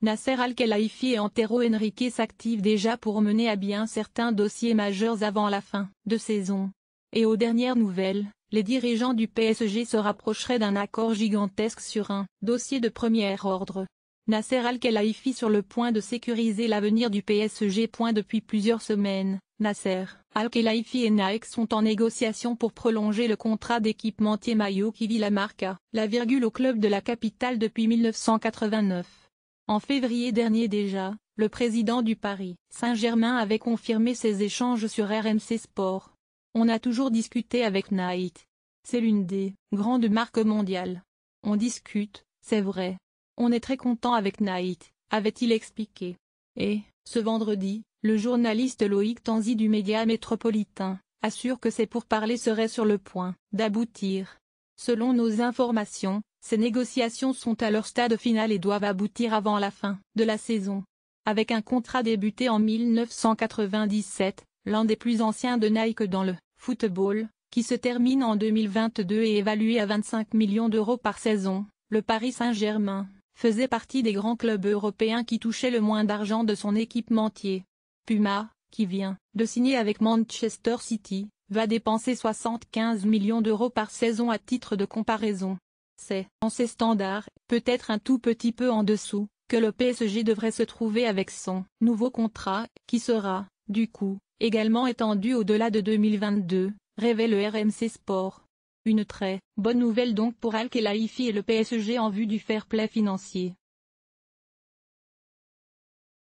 Nasser Al-Khelaifi et Antero Henrique s'activent déjà pour mener à bien certains dossiers majeurs avant la fin de saison. Et aux dernières nouvelles, les dirigeants du PSG se rapprocheraient d'un accord gigantesque sur un dossier de premier ordre. Nasser Al-Khelaifi sur le point de sécuriser l'avenir du PSG. Depuis plusieurs semaines, Nasser Al-Khelaifi et Nike sont en négociation pour prolonger le contrat d'équipementier maillot qui vit la marque la virgule au club de la capitale depuis 1989. En février dernier déjà, le président du Paris Saint-Germain avait confirmé ses échanges sur RMC Sport. On a toujours discuté avec Knight. C'est l'une des grandes marques mondiales. On discute, c'est vrai. On est très content avec Knight, avait-il expliqué. Et, ce vendredi, le journaliste Loïc Tanzi du média métropolitain assure que ces pourparlers seraient sur le point d'aboutir. Selon nos informations, ces négociations sont à leur stade final et doivent aboutir avant la fin de la saison. Avec un contrat débuté en 1997, l'un des plus anciens de Nike dans le football, qui se termine en 2022 et évalué à 25 millions d'euros par saison, le Paris Saint-Germain faisait partie des grands clubs européens qui touchaient le moins d'argent de son équipementier. Puma, qui vient de signer avec Manchester City, va dépenser 75 millions d'euros par saison à titre de comparaison. C'est en ces standards, peut-être un tout petit peu en dessous, que le PSG devrait se trouver avec son nouveau contrat, qui sera, du coup, également étendu au-delà de 2022, révèle le RMC Sport. Une très bonne nouvelle donc pour Al-Khelaifi et le PSG en vue du fair play financier.